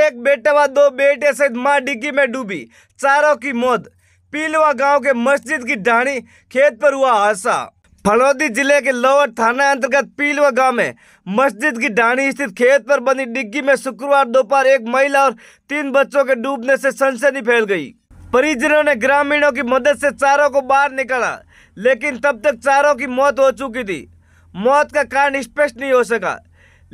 एक बेटा व दो बेटे सहित माँ डिग्गी में डूबी चारों की मौत पीलवा गांव के मस्जिद की ढाणी खेत पर हुआ हादसा फलौदी जिले के लोअर थाना अंतर्गत पीलवा गांव में मस्जिद की ढाणी स्थित खेत पर बनी डिग्गी में शुक्रवार दोपहर एक महिला और तीन बच्चों के डूबने से सनसनी फैल गई परिजनों ने ग्रामीणों की मदद से चारों को बाहर निकाला लेकिन तब तक चारों की मौत हो चुकी थी मौत का कारण स्पष्ट नहीं हो सका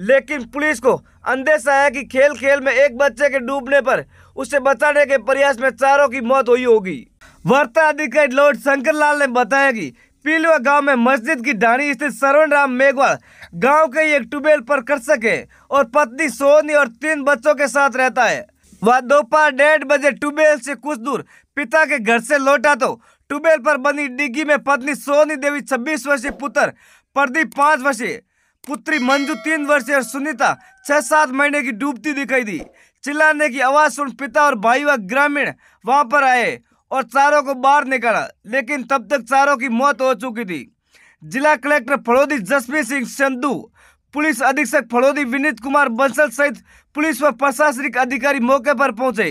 लेकिन पुलिस को अंदेशा है कि खेल खेल में एक बच्चे के डूबने पर उसे बचाने के प्रयास में चारों की मौत हुई होगी वार्ता अधिकारी लॉर्ड शंकर लाल ने बताया कि पीलवा गांव में मस्जिद की डाणी स्थित सरवण राम मेघवाल गांव के एक ट्यूबवेल पर कर्षक है और पत्नी सोनी और तीन बच्चों के साथ रहता है वह दोपहर डेढ़ बजे ट्यूबवेल से कुछ दूर पिता के घर से लौटा तो ट्यूबवेल पर बनी डिग्गी में पत्नी सोनी देवी छब्बीस वर्षीय पुत्र प्रदीप पांच वर्षीय पुत्री मंजू तीन वर्षीय और सुनीता छह सात महीने की डूबती दिखाई दी चिल्लाने की आवाज सुन पिता और भाई व ग्रामीण वहां पर आए और चारों को बाहर निकाला लेकिन तब तक चारों की मौत हो चुकी थी जिला कलेक्टर फड़ोदी जसवीर सिंह संधु पुलिस अधीक्षक फड़ोदी विनीत कुमार बंसल सहित पुलिस व प्रशासनिक अधिकारी मौके पर पहुंचे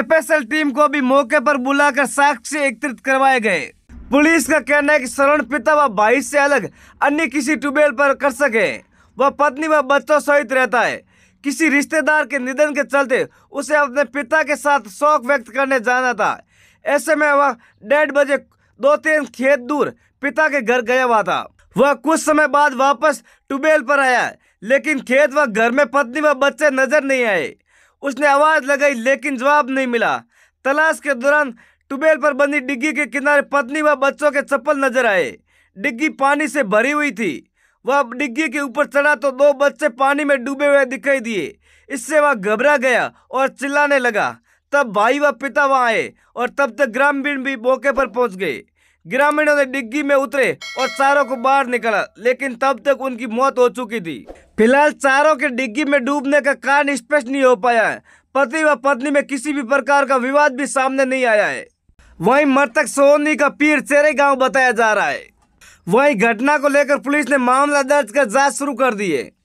एफएसएल टीम को भी मौके पर बुलाकर साक्ष्य एकत्रित करवाए गए पुलिस का कहना है कि शरण पिता व भाई से अलग अन्य किसी ट्यूबवेल पर कर सके वह पत्नी व बच्चों सहित रहता है किसी रिश्तेदार के निधन के चलते उसे अपने पिता के साथ शौक व्यक्त करने जाना था ऐसे में वह डेढ़ बजे दो तीन खेत दूर पिता के घर गया हुआ था वह कुछ समय बाद वापस ट्यूबवेल पर आया लेकिन खेत व घर में पत्नी व बच्चे नजर नहीं आए उसने आवाज़ लगाई लेकिन जवाब नहीं मिला तलाश के दौरान ट्यूबवेल पर बनी डिग्गी के किनारे पत्नी व बच्चों के चप्पल नजर आए डिग्गी पानी से भरी हुई थी वह डिग्गी के ऊपर चढ़ा तो दो बच्चे पानी में डूबे हुए दिखाई दिए इससे वह घबरा गया और चिल्लाने लगा तब भाई व पिता वहाँ आए और तब तक ग्रामीण भी मौके पर पहुंच गए ग्रामीणों ने डिग्गी में उतरे और चारों को बाहर निकाला लेकिन तब तक उनकी मौत हो चुकी थी फिलहाल चारों के डिग्गी में डूबने का कारण स्पष्ट नहीं हो पाया है पति व पत्नी में किसी भी प्रकार का विवाद भी सामने नहीं आया है वहीं मृतक सोनी का पीर चेरे गांव बताया जा रहा है वहीं घटना को लेकर पुलिस ने मामला दर्ज कर जांच शुरू कर दी है